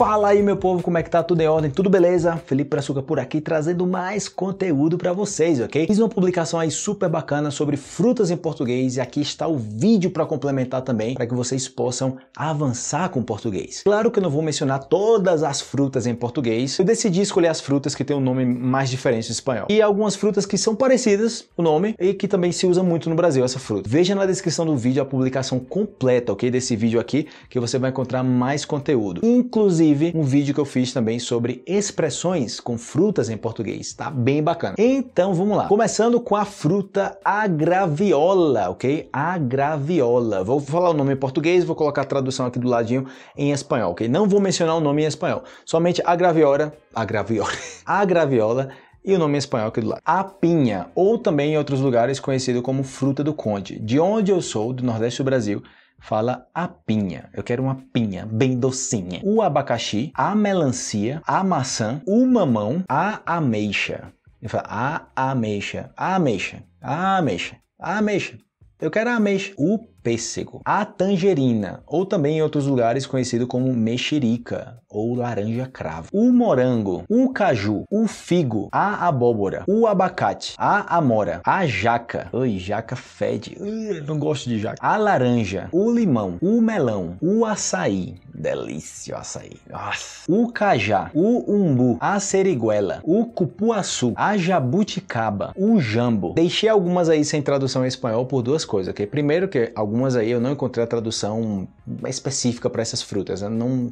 Fala aí meu povo, como é que tá? Tudo em ordem? Tudo beleza? Felipe Prassuca por aqui trazendo mais conteúdo para vocês, ok? Fiz uma publicação aí super bacana sobre frutas em português e aqui está o vídeo para complementar também, para que vocês possam avançar com o português. Claro que eu não vou mencionar todas as frutas em português. Eu decidi escolher as frutas que têm um nome mais diferente em espanhol. E algumas frutas que são parecidas, o nome, e que também se usa muito no Brasil essa fruta. Veja na descrição do vídeo a publicação completa, ok? Desse vídeo aqui, que você vai encontrar mais conteúdo. Inclusive inclusive um vídeo que eu fiz também sobre expressões com frutas em português, tá bem bacana. Então vamos lá, começando com a fruta agraviola, ok? Agraviola. Vou falar o nome em português, vou colocar a tradução aqui do ladinho em espanhol, ok? Não vou mencionar o nome em espanhol, somente graviola, a agraviola e o nome em espanhol aqui do lado. A pinha, ou também em outros lugares conhecido como fruta do conde. De onde eu sou, do Nordeste do Brasil, fala a pinha. Eu quero uma pinha bem docinha. O abacaxi, a melancia, a maçã, o mamão, a ameixa. Ele fala a ameixa, a ameixa, a ameixa, a ameixa. Eu quero a mex... o pêssego, a tangerina, ou também em outros lugares conhecido como mexerica ou laranja cravo, o morango, o caju, o figo, a abóbora, o abacate, a amora, a jaca, oi, jaca fede, Ui, não gosto de jaca, a laranja, o limão, o melão, o açaí, Delícia o açaí. Nossa. O cajá, o umbu, a seriguela, o cupuaçu, a jabuticaba, o jambo. Deixei algumas aí sem tradução em espanhol por duas coisas, ok? Primeiro que algumas aí eu não encontrei a tradução específica para essas frutas, né? Não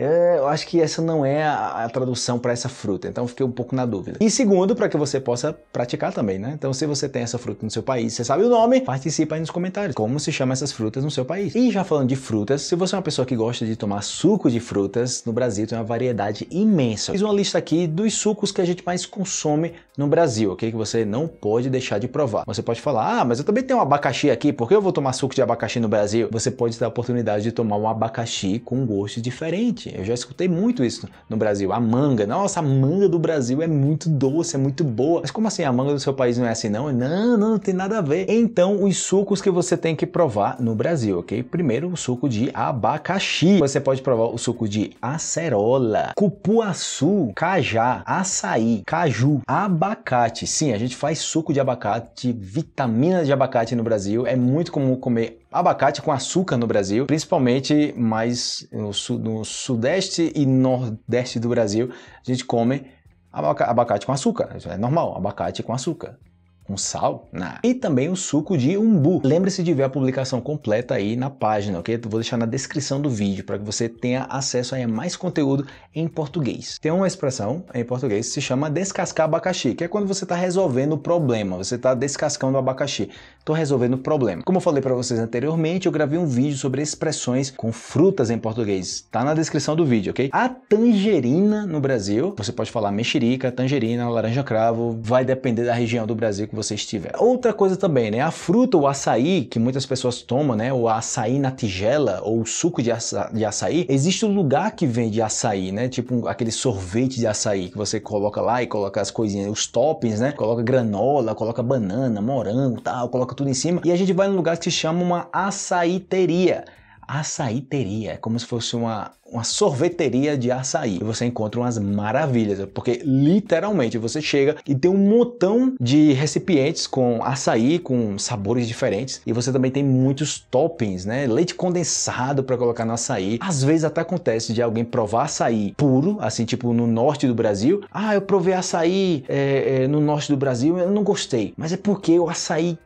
é, eu acho que essa não é a, tradução para essa fruta, então fiquei um pouco na dúvida. E segundo, para que você possa praticar também, né? Então, se você tem essa fruta no seu país, você sabe o nome, participa aí nos comentários, como se chama essas frutas no seu país. E já falando de frutas, se você é uma pessoa que gosta de tomar suco de frutas, no Brasil tem uma variedade imensa. Fiz uma lista aqui dos sucos que a gente mais consome no Brasil, ok? Que você não pode deixar de provar. Você pode falar, ah, mas eu também tenho um abacaxi aqui, por que eu vou tomar suco de abacaxi no Brasil? Você pode ter a oportunidade de tomar um abacaxi com um gosto diferente. Eu já escutei muito isso no Brasil. A manga, nossa, a manga do Brasil é muito doce, é muito boa. Mas como assim a manga do seu país não é assim, não? Não, não, não tem nada a ver. Então, os sucos que você tem que provar no Brasil, ok? Primeiro, o suco de abacaxi. Você pode provar o suco de acerola, cupuaçu, cajá, açaí, caju, abacaxi abacate. Sim, a gente faz suco de abacate, vitaminas de abacate no Brasil. É muito comum comer abacate com açúcar no Brasil, principalmente mais no, su no sudeste e nordeste do Brasil, a gente come abaca abacate com açúcar. é normal, abacate com açúcar com sal? Nah. E também o suco de umbu. Lembre-se de ver a publicação completa aí na página, ok? vou deixar na descrição do vídeo para que você tenha acesso a mais conteúdo em português. Tem uma expressão em português que se chama descascar abacaxi, que é quando você está resolvendo o problema, você está descascando o abacaxi. Estou resolvendo o problema. Como eu falei para vocês anteriormente, eu gravei um vídeo sobre expressões com frutas em português. está na descrição do vídeo, ok? A tangerina no Brasil, você pode falar mexerica, tangerina, laranja cravo, vai depender da região do Brasil que você estiver. Outra coisa também, né? A fruta, o açaí, que muitas pessoas tomam, né? O açaí na tigela ou o suco de, aça de açaí, existe um lugar que vende açaí, né? Tipo um, aquele sorvete de açaí que você coloca lá e coloca as coisinhas, os toppings, né? Coloca granola, coloca banana, morango, tal, coloca tudo em cima. E a gente vai num lugar que se chama uma açaíteria açaíteria. É como se fosse uma, uma sorveteria de açaí. E você encontra umas maravilhas, porque literalmente você chega e tem um montão de recipientes com açaí, com sabores diferentes. E você também tem muitos toppings, né? Leite condensado para colocar no açaí. Às vezes até acontece de alguém provar açaí puro, assim, tipo no norte do Brasil. Ah, eu provei açaí é, é, no norte do Brasil, eu não gostei. Mas é porque o açaí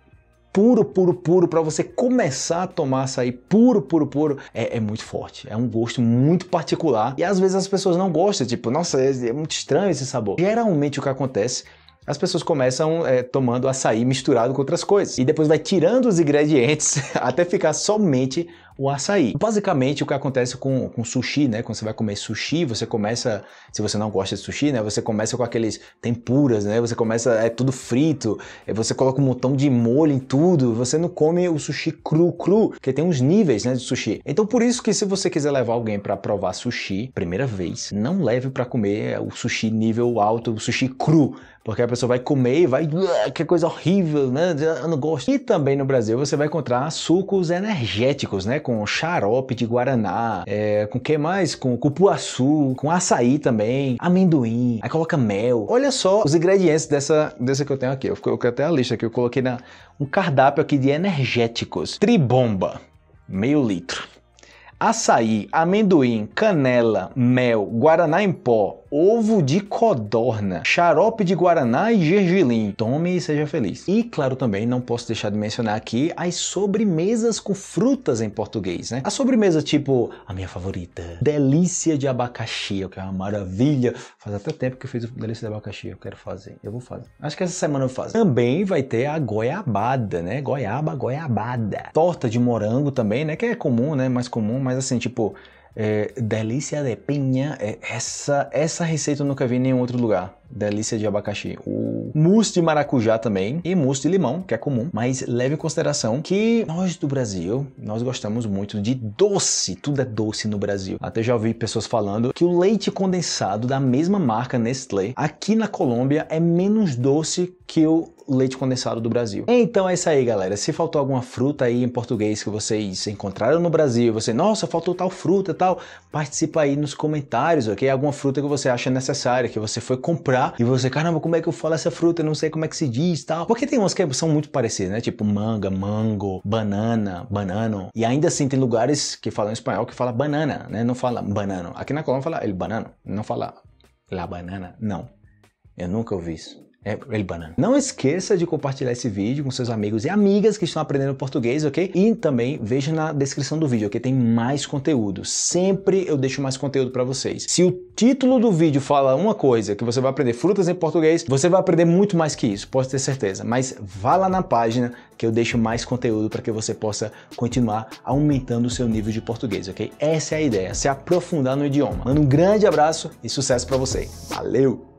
puro, puro, puro, para você começar a tomar açaí puro, puro, puro, é, é, muito forte. É um gosto muito particular. E às vezes as pessoas não gostam, tipo, nossa, é, é muito estranho esse sabor. Geralmente o que acontece as pessoas começam é, tomando açaí misturado com outras coisas. E depois vai tirando os ingredientes até ficar somente o açaí. Basicamente, o que acontece com, com sushi, né? Quando você vai comer sushi, você começa, se você não gosta de sushi, né? Você começa com aqueles tempuras, né? Você começa, é tudo frito, é, você coloca um montão de molho em tudo, você não come o sushi cru, cru, porque tem uns níveis, né, de sushi. Então, por isso que se você quiser levar alguém para provar sushi, primeira vez, não leve para comer o sushi nível alto, o sushi cru. Porque a pessoa vai comer e vai. Que coisa horrível, né? Eu ah, não gosto. E também no Brasil você vai encontrar sucos energéticos, né? Com xarope de guaraná, é, com que mais? Com cupuaçu, com açaí também, amendoim, aí coloca mel. Olha só os ingredientes dessa, dessa que eu tenho aqui. Eu coloquei até a lista que eu coloquei na, um cardápio aqui de energéticos. Tribomba, meio litro açaí, amendoim, canela, mel, guaraná em pó, ovo de codorna, xarope de guaraná e gergelim. Tome e seja feliz. E claro também não posso deixar de mencionar aqui as sobremesas com frutas em português, né? A sobremesa tipo a minha favorita, delícia de abacaxi, que é uma maravilha. Faz até tempo que eu fiz delícia de abacaxi, eu quero fazer. Eu vou fazer. Acho que essa semana eu faço. Também vai ter a goiabada, né? Goiaba, goiabada. Torta de morango também, né? Que é comum, né? Mais comum, mas assim, tipo é, delícia de pinha, é, essa, essa receita eu nunca vi em nenhum outro lugar delícia de abacaxi. O mousse de maracujá também e mousse de limão, que é comum, mas leve em consideração que nós do Brasil, nós gostamos muito de doce, tudo é doce no Brasil. Até já ouvi pessoas falando que o leite condensado da mesma marca Nestlé, aqui na Colômbia é menos doce que o leite condensado do Brasil. Então é isso aí, galera. Se faltou alguma fruta aí em português que vocês encontraram no Brasil, você, nossa, faltou tal fruta, tal, participa aí nos comentários, ok? Alguma fruta que você acha necessária, que você foi comprar olhar e você, caramba, como é que eu falo essa fruta? Eu não sei como é que se diz tal. Porque tem umas que são muito parecidas, né? Tipo manga, mango, banana, banano. E ainda assim tem lugares que falam espanhol que fala banana, né? Não fala banano. Aqui na Colômbia fala el banano, não fala la banana, não. Eu nunca ouvi isso. É, ele banana. Não esqueça de compartilhar esse vídeo com seus amigos e amigas que estão aprendendo português, ok? E também veja na descrição do vídeo, ok? Tem mais conteúdo. Sempre eu deixo mais conteúdo para vocês. Se o título do vídeo fala uma coisa, que você vai aprender frutas em português, você vai aprender muito mais que isso, posso ter certeza. Mas vá lá na página que eu deixo mais conteúdo para que você possa continuar aumentando o seu nível de português, ok? Essa é a ideia, se aprofundar no idioma. Manda um grande abraço e sucesso para você. Valeu!